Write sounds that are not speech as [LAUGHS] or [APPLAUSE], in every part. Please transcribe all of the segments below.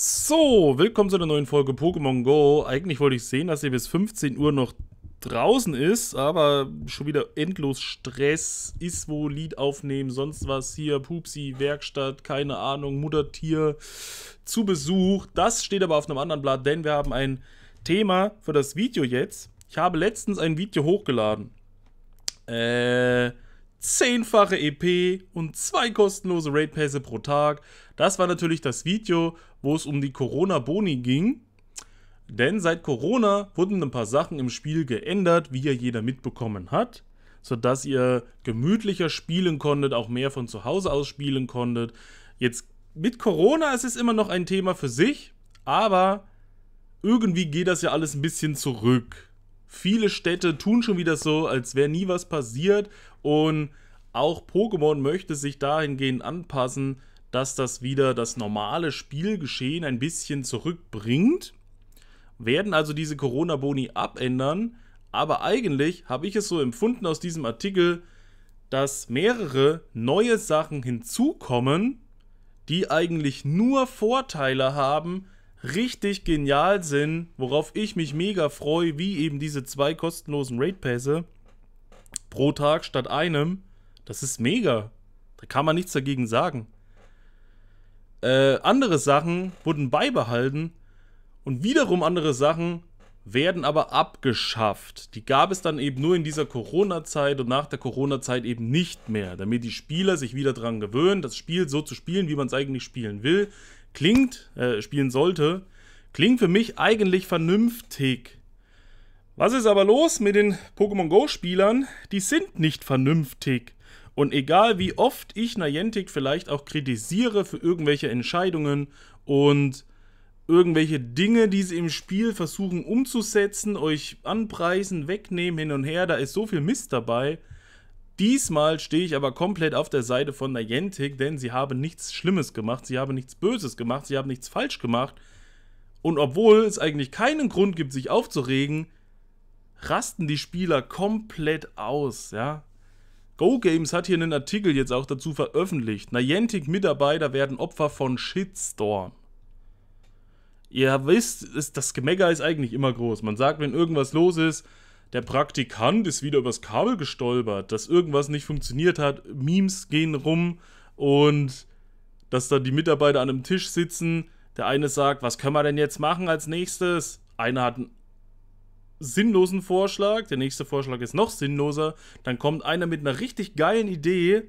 So, willkommen zu einer neuen Folge Pokémon Go. Eigentlich wollte ich sehen, dass ihr bis 15 Uhr noch draußen ist, aber schon wieder endlos Stress. Ist wo Lied aufnehmen, sonst was hier, Pupsi, Werkstatt, keine Ahnung, Muttertier zu Besuch. Das steht aber auf einem anderen Blatt, denn wir haben ein Thema für das Video jetzt. Ich habe letztens ein Video hochgeladen. Äh zehnfache EP und zwei kostenlose Raid Pässe pro Tag. Das war natürlich das Video, wo es um die Corona-Boni ging. Denn seit Corona wurden ein paar Sachen im Spiel geändert, wie ja jeder mitbekommen hat, sodass ihr gemütlicher spielen konntet, auch mehr von zu Hause aus spielen konntet. Jetzt mit Corona ist es immer noch ein Thema für sich, aber irgendwie geht das ja alles ein bisschen zurück. Viele Städte tun schon wieder so, als wäre nie was passiert und auch Pokémon möchte sich dahingehend anpassen, dass das wieder das normale Spielgeschehen ein bisschen zurückbringt. Werden also diese Corona-Boni abändern. Aber eigentlich habe ich es so empfunden aus diesem Artikel, dass mehrere neue Sachen hinzukommen, die eigentlich nur Vorteile haben, richtig genial sind, worauf ich mich mega freue, wie eben diese zwei kostenlosen Raid Pässe pro Tag statt einem, das ist mega. Da kann man nichts dagegen sagen. Äh, andere Sachen wurden beibehalten und wiederum andere Sachen werden aber abgeschafft. Die gab es dann eben nur in dieser Corona-Zeit und nach der Corona-Zeit eben nicht mehr, damit die Spieler sich wieder dran gewöhnen, das Spiel so zu spielen, wie man es eigentlich spielen will, klingt, äh, spielen sollte, klingt für mich eigentlich vernünftig. Was ist aber los mit den Pokémon Go-Spielern? Die sind nicht vernünftig. Und egal wie oft ich Niantic vielleicht auch kritisiere für irgendwelche Entscheidungen und irgendwelche Dinge, die sie im Spiel versuchen umzusetzen, euch anpreisen, wegnehmen, hin und her, da ist so viel Mist dabei. Diesmal stehe ich aber komplett auf der Seite von Niantic, denn sie haben nichts Schlimmes gemacht, sie haben nichts Böses gemacht, sie haben nichts falsch gemacht. Und obwohl es eigentlich keinen Grund gibt, sich aufzuregen, rasten die Spieler komplett aus, ja. Go Games hat hier einen Artikel jetzt auch dazu veröffentlicht. Niantic-Mitarbeiter werden Opfer von Shitstorm. Ihr wisst, das Gemecker ist eigentlich immer groß. Man sagt, wenn irgendwas los ist, der Praktikant ist wieder übers Kabel gestolpert, dass irgendwas nicht funktioniert hat, Memes gehen rum und dass da die Mitarbeiter an einem Tisch sitzen. Der eine sagt, was können wir denn jetzt machen als nächstes? Einer hat einen sinnlosen Vorschlag, der nächste Vorschlag ist noch sinnloser, dann kommt einer mit einer richtig geilen Idee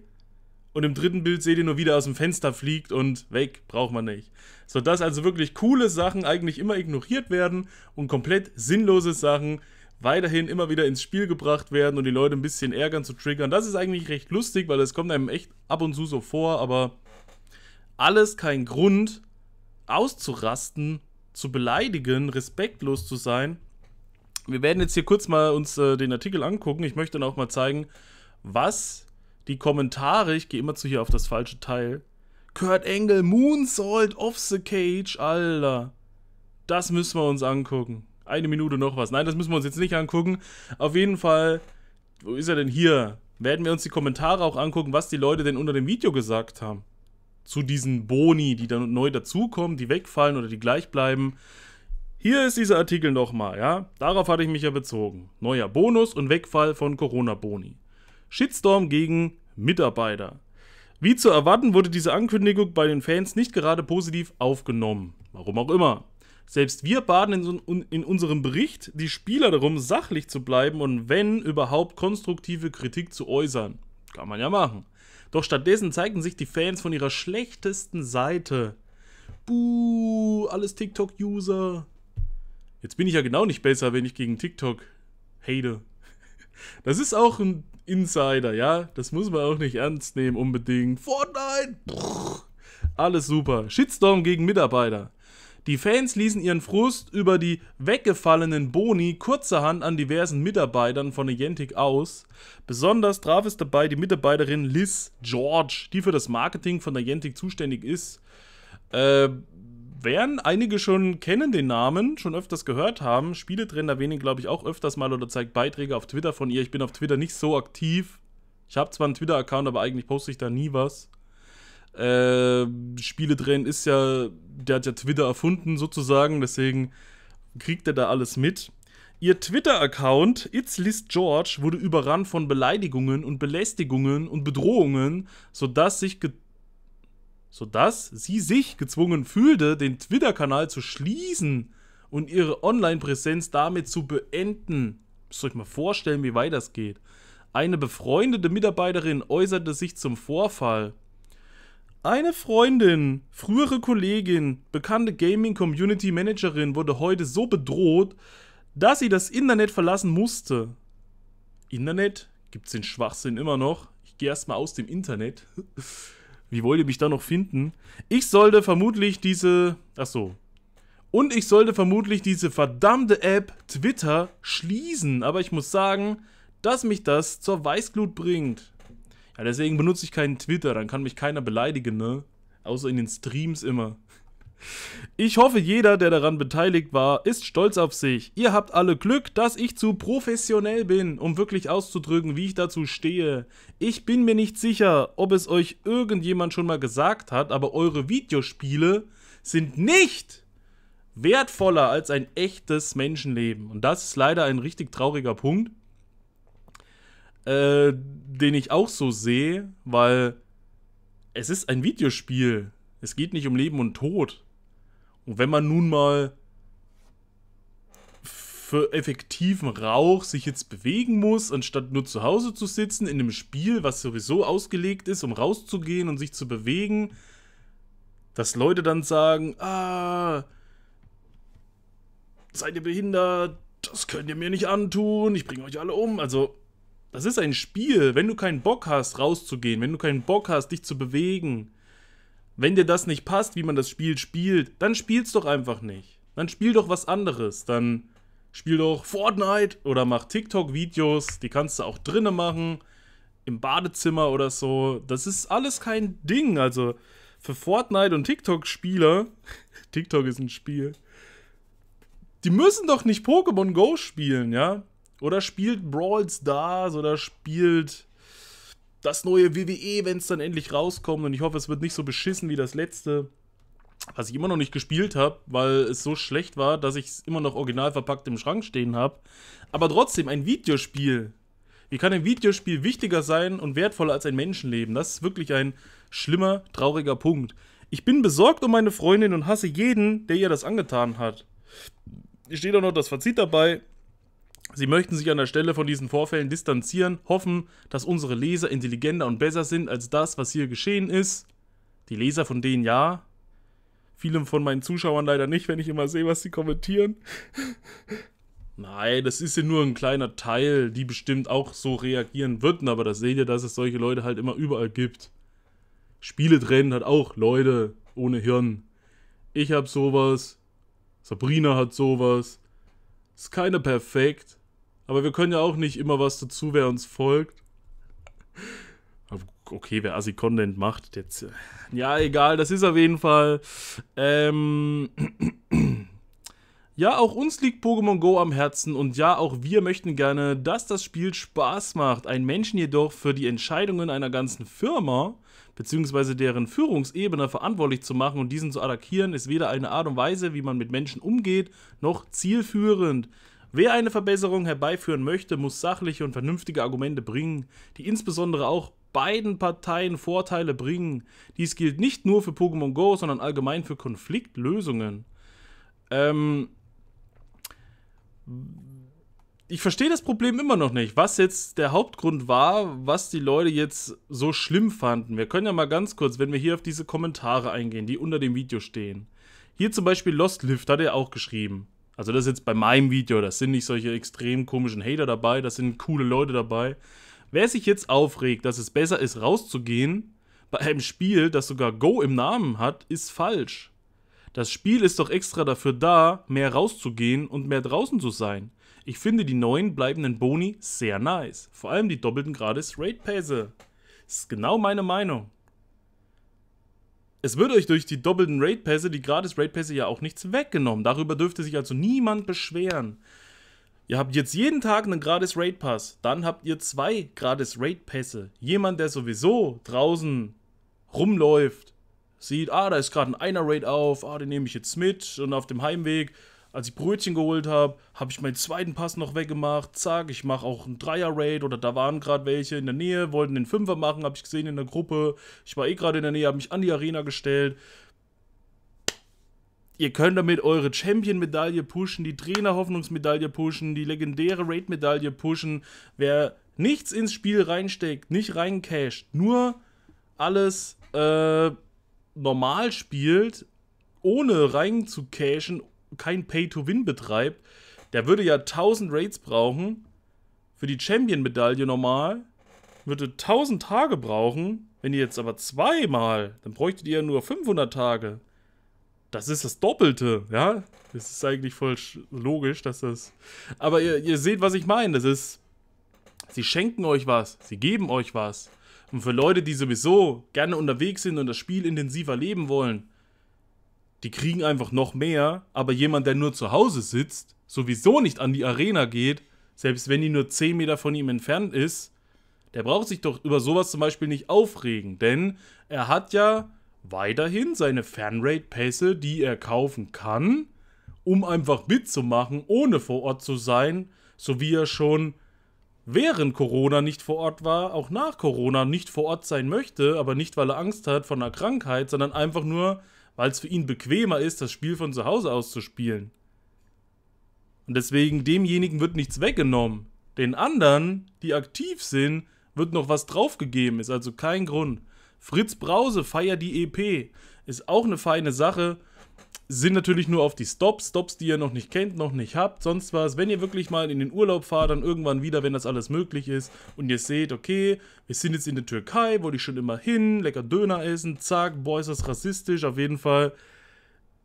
und im dritten Bild seht ihr nur, wieder aus dem Fenster fliegt und weg, braucht man nicht. Sodass also wirklich coole Sachen eigentlich immer ignoriert werden und komplett sinnlose Sachen weiterhin immer wieder ins Spiel gebracht werden und die Leute ein bisschen ärgern zu triggern. Das ist eigentlich recht lustig, weil das kommt einem echt ab und zu so vor, aber alles kein Grund auszurasten, zu beleidigen, respektlos zu sein wir werden jetzt hier kurz mal uns äh, den Artikel angucken. Ich möchte dann auch mal zeigen, was die Kommentare, ich gehe immer zu hier auf das falsche Teil. Kurt Engel, Moonsault off the cage, Alter. Das müssen wir uns angucken. Eine Minute noch was. Nein, das müssen wir uns jetzt nicht angucken. Auf jeden Fall, wo ist er denn hier? Werden wir uns die Kommentare auch angucken, was die Leute denn unter dem Video gesagt haben. Zu diesen Boni, die dann neu dazukommen, die wegfallen oder die gleich bleiben. Hier ist dieser Artikel nochmal, ja? Darauf hatte ich mich ja bezogen. Neuer Bonus und Wegfall von Corona-Boni. Shitstorm gegen Mitarbeiter. Wie zu erwarten wurde diese Ankündigung bei den Fans nicht gerade positiv aufgenommen. Warum auch immer. Selbst wir baten in, in, unserem Bericht die Spieler darum, sachlich zu bleiben und wenn überhaupt konstruktive Kritik zu äußern. Kann man ja machen. Doch stattdessen zeigten sich die Fans von ihrer schlechtesten Seite. Buh, alles TikTok-User. Jetzt bin ich ja genau nicht besser, wenn ich gegen TikTok hate. Das ist auch ein Insider, ja? Das muss man auch nicht ernst nehmen unbedingt. Fortnite! Brrr, alles super. Shitstorm gegen Mitarbeiter. Die Fans ließen ihren Frust über die weggefallenen Boni kurzerhand an diversen Mitarbeitern von Niantic aus. Besonders traf es dabei die Mitarbeiterin Liz George, die für das Marketing von Niantic zuständig ist. Äh, werden einige schon kennen den Namen, schon öfters gehört haben. Spiele Spieletrainer wenig, glaube ich, auch öfters mal oder zeigt Beiträge auf Twitter von ihr. Ich bin auf Twitter nicht so aktiv. Ich habe zwar einen Twitter-Account, aber eigentlich poste ich da nie was. Äh, Spieletrain ist ja, der hat ja Twitter erfunden sozusagen, deswegen kriegt er da alles mit. Ihr Twitter-Account It's List George wurde überrannt von Beleidigungen und Belästigungen und Bedrohungen, sodass sich sodass sie sich gezwungen fühlte, den Twitter-Kanal zu schließen und ihre Online-Präsenz damit zu beenden. Müsst ihr euch mal vorstellen, wie weit das geht. Eine befreundete Mitarbeiterin äußerte sich zum Vorfall. Eine Freundin, frühere Kollegin, bekannte Gaming Community Managerin wurde heute so bedroht, dass sie das Internet verlassen musste. Internet? Gibt's den Schwachsinn immer noch? Ich gehe erstmal aus dem Internet. [LAUGHS] Wie wollt ihr mich da noch finden? Ich sollte vermutlich diese... Ach so. Und ich sollte vermutlich diese verdammte App Twitter schließen. Aber ich muss sagen, dass mich das zur Weißglut bringt. Ja, deswegen benutze ich keinen Twitter. Dann kann mich keiner beleidigen, ne? Außer in den Streams immer. Ich hoffe, jeder, der daran beteiligt war, ist stolz auf sich. Ihr habt alle Glück, dass ich zu professionell bin, um wirklich auszudrücken, wie ich dazu stehe. Ich bin mir nicht sicher, ob es euch irgendjemand schon mal gesagt hat, aber eure Videospiele sind nicht wertvoller als ein echtes Menschenleben. Und das ist leider ein richtig trauriger Punkt, äh, den ich auch so sehe, weil es ist ein Videospiel. Es geht nicht um Leben und Tod. Und wenn man nun mal für effektiven Rauch sich jetzt bewegen muss, anstatt nur zu Hause zu sitzen in einem Spiel, was sowieso ausgelegt ist, um rauszugehen und sich zu bewegen, dass Leute dann sagen, ah, seid ihr behindert, das könnt ihr mir nicht antun, ich bringe euch alle um. Also, das ist ein Spiel. Wenn du keinen Bock hast, rauszugehen, wenn du keinen Bock hast, dich zu bewegen, wenn dir das nicht passt, wie man das Spiel spielt, dann spiel's doch einfach nicht. Dann spiel doch was anderes. Dann spiel doch Fortnite oder mach TikTok-Videos. Die kannst du auch drinnen machen. Im Badezimmer oder so. Das ist alles kein Ding. Also für Fortnite und TikTok-Spieler. [LAUGHS] TikTok ist ein Spiel. Die müssen doch nicht Pokémon Go spielen, ja? Oder spielt Brawl Stars oder spielt das neue WWE, wenn es dann endlich rauskommt. Und ich hoffe, es wird nicht so beschissen wie das letzte, was ich immer noch nicht gespielt habe, weil es so schlecht war, dass ich es immer noch original verpackt im Schrank stehen habe. Aber trotzdem, ein Videospiel. Wie kann ein Videospiel wichtiger sein und wertvoller als ein Menschenleben? Das ist wirklich ein schlimmer, trauriger Punkt. Ich bin besorgt um meine Freundin und hasse jeden, der ihr das angetan hat. Hier steht auch noch das Fazit dabei. Sie möchten sich an der Stelle von diesen Vorfällen distanzieren, hoffen, dass unsere Leser intelligenter und besser sind als das, was hier geschehen ist. Die Leser von denen ja. Viele von meinen Zuschauern leider nicht, wenn ich immer sehe, was sie kommentieren. [LAUGHS] Nein, das ist ja nur ein kleiner Teil, die bestimmt auch so reagieren würden, aber da seht ihr, dass es solche Leute halt immer überall gibt. Spiele trennen hat auch Leute ohne Hirn. Ich hab sowas. Sabrina hat sowas. Ist keiner perfekt. Aber wir können ja auch nicht immer was dazu, wer uns folgt. Okay, wer Assi-Content macht, jetzt. Ja, egal, das ist auf jeden Fall. Ähm. [CLEARS THROAT] Ja, auch uns liegt Pokémon Go am Herzen und ja, auch wir möchten gerne, dass das Spiel Spaß macht. Ein Menschen jedoch für die Entscheidungen einer ganzen Firma bzw. deren Führungsebene verantwortlich zu machen und diesen zu attackieren, ist weder eine Art und Weise, wie man mit Menschen umgeht, noch zielführend. Wer eine Verbesserung herbeiführen möchte, muss sachliche und vernünftige Argumente bringen, die insbesondere auch beiden Parteien Vorteile bringen. Dies gilt nicht nur für Pokémon Go, sondern allgemein für Konfliktlösungen. Ähm ich verstehe das Problem immer noch nicht, was jetzt der Hauptgrund war, was die Leute jetzt so schlimm fanden. Wir können ja mal ganz kurz, wenn wir hier auf diese Kommentare eingehen, die unter dem Video stehen. Hier zum Beispiel Lost Lift hat er auch geschrieben. Also das ist jetzt bei meinem Video, das sind nicht solche extrem komischen Hater dabei, das sind coole Leute dabei. Wer sich jetzt aufregt, dass es besser ist, rauszugehen bei einem Spiel, das sogar Go im Namen hat, ist falsch. Das Spiel ist doch extra dafür da, mehr rauszugehen und mehr draußen zu sein. Ich finde die neuen bleibenden Boni sehr nice. Vor allem die doppelten Grades Raid Pässe. Ist genau meine Meinung. Es wird euch durch die doppelten Raid-Pässe, die Gratis-Raid-Pässe ja auch nichts weggenommen. Darüber dürfte sich also niemand beschweren. Ihr habt jetzt jeden Tag einen gratis Raid Pass. Dann habt ihr zwei gratis Raid Pässe. Jemand, der sowieso draußen rumläuft, sieht, ah, da ist gerade ein Einer Raid auf, ah, den nehme ich jetzt mit. Und auf dem Heimweg als ich Brötchen geholt habe, habe ich meinen zweiten Pass noch weggemacht. Zack, ich mache auch einen Dreier-Raid oder da waren gerade welche in der Nähe, wollten den Fünfer machen, habe ich gesehen in der Gruppe. Ich war eh gerade in der Nähe, habe mich an die Arena gestellt. Ihr könnt damit eure Champion-Medaille pushen, die Trainer-Hoffnungsmedaille pushen, die legendäre Raid-Medaille pushen. Wer nichts ins Spiel reinsteckt, nicht reincasht, nur alles äh, normal spielt, ohne rein zu cashen, kein Pay-to-Win betreibt, der würde ja 1000 Raids brauchen. Für die Champion-Medaille normal würde 1000 Tage brauchen. Wenn ihr jetzt aber zweimal, dann bräuchtet ihr ja nur 500 Tage. Das ist das Doppelte, ja? Das ist eigentlich voll logisch, dass das. Aber ihr, ihr seht, was ich meine. Das ist. Sie schenken euch was. Sie geben euch was. Und für Leute, die sowieso gerne unterwegs sind und das Spiel intensiver leben wollen, die kriegen einfach noch mehr, aber jemand, der nur zu Hause sitzt, sowieso nicht an die Arena geht, selbst wenn die nur 10 Meter von ihm entfernt ist, der braucht sich doch über sowas zum Beispiel nicht aufregen, denn er hat ja weiterhin seine Fanrate-Pässe, die er kaufen kann, um einfach mitzumachen, ohne vor Ort zu sein, so wie er schon während Corona nicht vor Ort war, auch nach Corona nicht vor Ort sein möchte, aber nicht, weil er Angst hat von einer Krankheit, sondern einfach nur, weil es für ihn bequemer ist, das Spiel von zu Hause aus zu spielen. Und deswegen demjenigen wird nichts weggenommen. Den anderen, die aktiv sind, wird noch was draufgegeben, ist also kein Grund. Fritz Brause, feiert die EP, ist auch eine feine Sache sind natürlich nur auf die Stops, Stops, die ihr noch nicht kennt, noch nicht habt, sonst was. Wenn ihr wirklich mal in den Urlaub fahrt, dann irgendwann wieder, wenn das alles möglich ist und ihr seht, okay, wir sind jetzt in der Türkei, wollte ich schon immer hin, lecker Döner essen, zack, boah, ist das rassistisch, auf jeden Fall.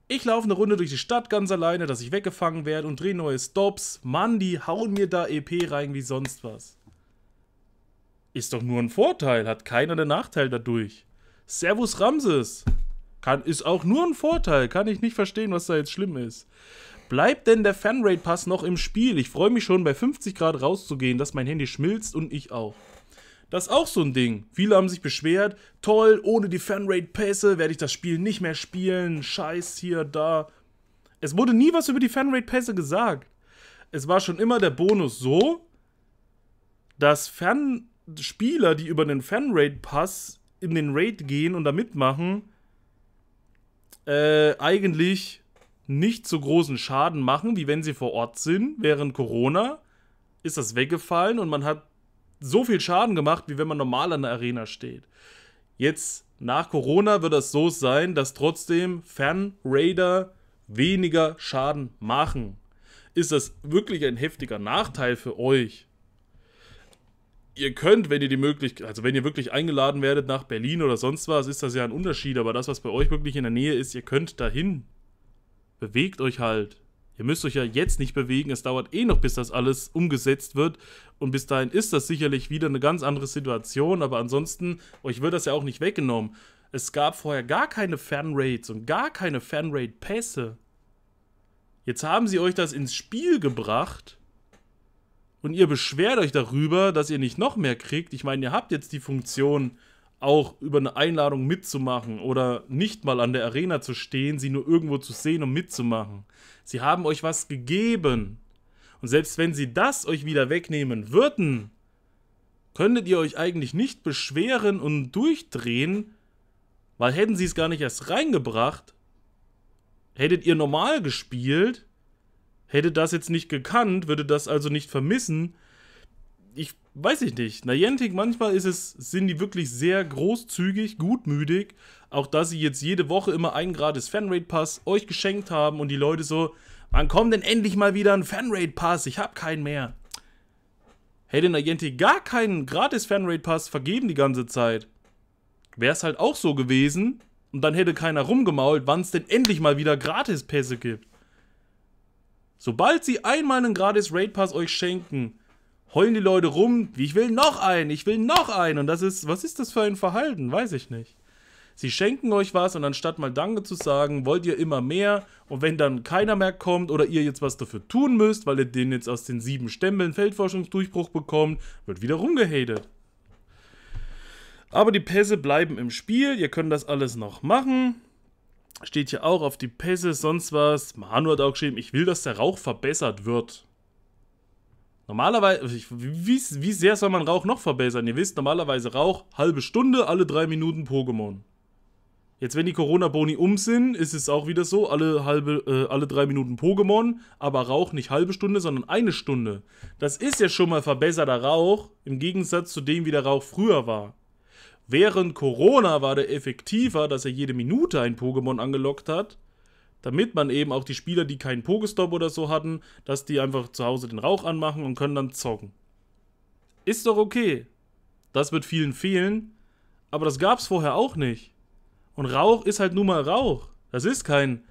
Ich laufe eine Runde durch die Stadt ganz alleine, dass ich weggefangen werde und drehe neue Stops. Mann, die hauen mir da EP rein wie sonst was. Ist doch nur ein Vorteil, hat keiner den Nachteil dadurch. Servus Ramses! Kann, ist auch nur ein Vorteil. Kann ich nicht verstehen, was da jetzt schlimm ist. Bleibt denn der Fanrate-Pass noch im Spiel? Ich freue mich schon, bei 50 Grad rauszugehen, dass mein Handy schmilzt und ich auch. Das ist auch so ein Ding. Viele haben sich beschwert. Toll, ohne die Fanrate-Pässe werde ich das Spiel nicht mehr spielen. Scheiß hier, da. Es wurde nie was über die Fanrate-Pässe gesagt. Es war schon immer der Bonus so, dass Fan Spieler, die über den Fanrate-Pass in den Raid gehen und da mitmachen, äh, eigentlich nicht so großen Schaden machen, wie wenn sie vor Ort sind. Während Corona ist das weggefallen und man hat so viel Schaden gemacht, wie wenn man normal an der Arena steht. Jetzt nach Corona wird das so sein, dass trotzdem fan weniger Schaden machen. Ist das wirklich ein heftiger Nachteil für euch? ihr könnt, wenn ihr die Möglichkeit, also wenn ihr wirklich eingeladen werdet nach Berlin oder sonst was, ist das ja ein Unterschied, aber das, was bei euch wirklich in der Nähe ist, ihr könnt dahin. Bewegt euch halt. Ihr müsst euch ja jetzt nicht bewegen, es dauert eh noch, bis das alles umgesetzt wird. Und bis dahin ist das sicherlich wieder eine ganz andere Situation, aber ansonsten, euch wird das ja auch nicht weggenommen. Es gab vorher gar keine Fanraids und gar keine fanraid pässe Jetzt haben sie euch das ins Spiel gebracht und ihr beschwert euch darüber, dass ihr nicht noch mehr kriegt. Ich meine, ihr habt jetzt die Funktion, auch über eine Einladung mitzumachen oder nicht mal an der Arena zu stehen, sie nur irgendwo zu sehen und mitzumachen. Sie haben euch was gegeben. Und selbst wenn sie das euch wieder wegnehmen würden, könntet ihr euch eigentlich nicht beschweren und durchdrehen, weil hätten sie es gar nicht erst reingebracht, hättet ihr normal gespielt hätte das jetzt nicht gekannt, würde das also nicht vermissen. Ich weiß ich nicht. Niantic, manchmal ist es, sind die wirklich sehr großzügig, gutmütig. Auch dass sie jetzt jede Woche immer einen gratis Fanrate-Pass euch geschenkt haben und die Leute so, wann kommt denn endlich mal wieder ein Fanrate-Pass? Ich hab keinen mehr. Hätte Niantic gar keinen gratis Fanrate-Pass vergeben die ganze Zeit, wäre es halt auch so gewesen. Und dann hätte keiner rumgemault, wann es denn endlich mal wieder Gratis-Pässe gibt. Sobald sie einmal einen gratis Raid Pass euch schenken, heulen die Leute rum, wie ich will noch einen, ich will noch einen. Und das ist, was ist das für ein Verhalten? Weiß ich nicht. Sie schenken euch was und anstatt mal Danke zu sagen, wollt ihr immer mehr. Und wenn dann keiner mehr kommt oder ihr jetzt was dafür tun müsst, weil ihr den jetzt aus den sieben Stempeln Feldforschungsdurchbruch bekommt, wird wieder rumgehatet. Aber die Pässe bleiben im Spiel, ihr könnt das alles noch machen steht hier auch auf die Pässe, sonst was. Manu hat auch geschrieben, ich will, dass der Rauch verbessert wird. Normalerweise, wie, wie sehr soll man Rauch noch verbessern? Ihr wisst, normalerweise Rauch, halbe Stunde, alle drei Minuten Pokémon. Jetzt, wenn die Corona-Boni um sind, ist es auch wieder so, alle, halbe, äh, alle drei Minuten Pokémon, aber Rauch nicht halbe Stunde, sondern eine Stunde. Das ist ja schon mal verbesserter Rauch, im Gegensatz zu dem, wie der Rauch früher war. Während Corona war der effektiver, dass er jede Minute ein Pokémon angelockt hat, damit man eben auch die Spieler, die keinen Pokestop oder so hatten, dass die einfach zu Hause den Rauch anmachen und können dann zocken. Ist doch okay. Das wird vielen fehlen, aber das gab's vorher auch nicht. Und Rauch ist halt nun mal Rauch. Das ist kein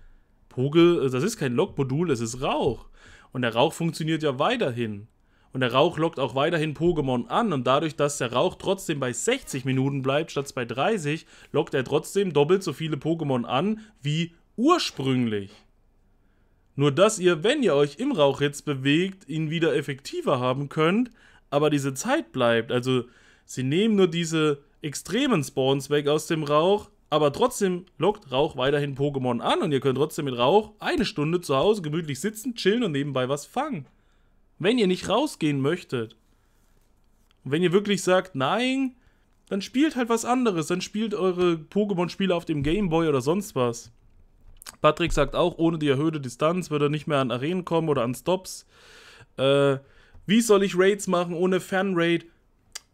Poke, das ist kein Lockmodul, es ist Rauch. Und der Rauch funktioniert ja weiterhin. Und der Rauch lockt auch weiterhin Pokémon an und dadurch, dass der Rauch trotzdem bei 60 Minuten bleibt statt bei 30, lockt er trotzdem doppelt so viele Pokémon an wie ursprünglich. Nur dass ihr, wenn ihr euch im Rauch jetzt bewegt, ihn wieder effektiver haben könnt, aber diese Zeit bleibt. Also sie nehmen nur diese extremen Spawns weg aus dem Rauch, aber trotzdem lockt Rauch weiterhin Pokémon an und ihr könnt trotzdem mit Rauch eine Stunde zu Hause gemütlich sitzen, chillen und nebenbei was fangen. Wenn ihr nicht rausgehen möchtet, und wenn ihr wirklich sagt, nein, dann spielt halt was anderes. Dann spielt eure Pokémon-Spiele auf dem Gameboy oder sonst was. Patrick sagt auch, ohne die erhöhte Distanz würde er nicht mehr an Arenen kommen oder an Stops. Äh, wie soll ich Raids machen ohne Fan-Raid?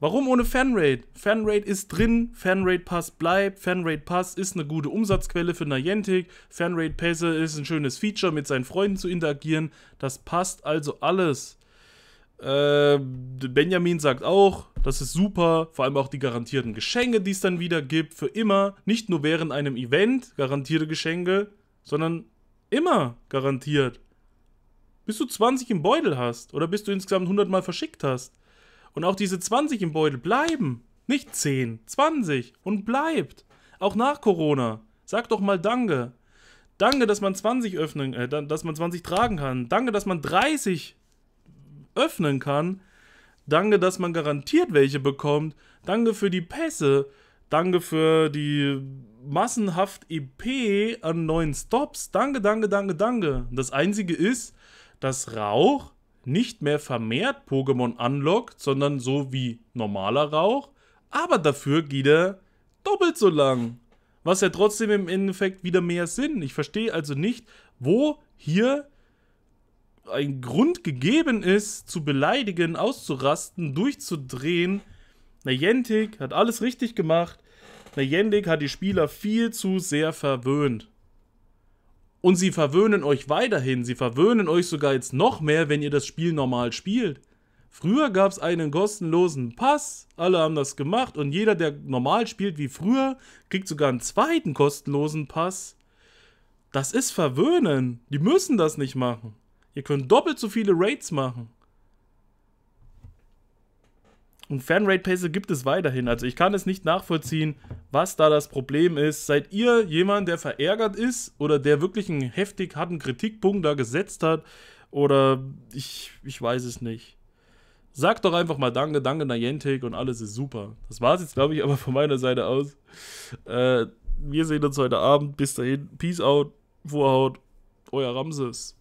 Warum ohne Fanrate? Fanrate ist drin, Fanrate Pass bleibt, Fanrate Pass ist eine gute Umsatzquelle für Niantic, Fanrate Pässe ist ein schönes Feature, mit seinen Freunden zu interagieren. Das passt also alles. Äh, Benjamin sagt auch, das ist super, vor allem auch die garantierten Geschenke, die es dann wieder gibt, für immer, nicht nur während einem Event garantierte Geschenke, sondern immer garantiert. Bis du 20 im Beutel hast oder bis du insgesamt 100 Mal verschickt hast. Und auch diese 20 im Beutel bleiben. Nicht 10, 20 und bleibt. Auch nach Corona. Sag doch mal Danke. Danke, dass man 20 öffnen, äh, dass man 20 tragen kann. Danke, dass man 30 öffnen kann. Danke, dass man garantiert welche bekommt. Danke für die Pässe. Danke für die massenhaft EP an neuen Stops. Danke, danke, danke, danke. Das einzige ist, dass Rauch nicht mehr vermehrt Pokémon unlockt, sondern so wie normaler Rauch. Aber dafür geht er doppelt so lang. Was ja trotzdem im Endeffekt wieder mehr Sinn. Ich verstehe also nicht, wo hier ein Grund gegeben ist, zu beleidigen, auszurasten, durchzudrehen. Niantic hat alles richtig gemacht. Niantic hat die Spieler viel zu sehr verwöhnt. Und sie verwöhnen euch weiterhin. Sie verwöhnen euch sogar jetzt noch mehr, wenn ihr das Spiel normal spielt. Früher gab es einen kostenlosen Pass, alle haben das gemacht und jeder, der normal spielt wie früher, kriegt sogar einen zweiten kostenlosen Pass. Das ist Verwöhnen. Die müssen das nicht machen. Ihr könnt doppelt so viele Raids machen. Und fanrate rate pässe gibt es weiterhin. Also ich kann es nicht nachvollziehen, was da das Problem ist. Seid ihr jemand, der verärgert ist oder der wirklich einen heftig harten Kritikpunkt da gesetzt hat? Oder ich, ich weiß es nicht. Sagt doch einfach mal Danke, danke Niantic und alles ist super. Das war es jetzt, glaube ich, aber von meiner Seite aus. Äh, wir sehen uns heute Abend. Bis dahin. Peace out. Vorhaut. Euer Ramses.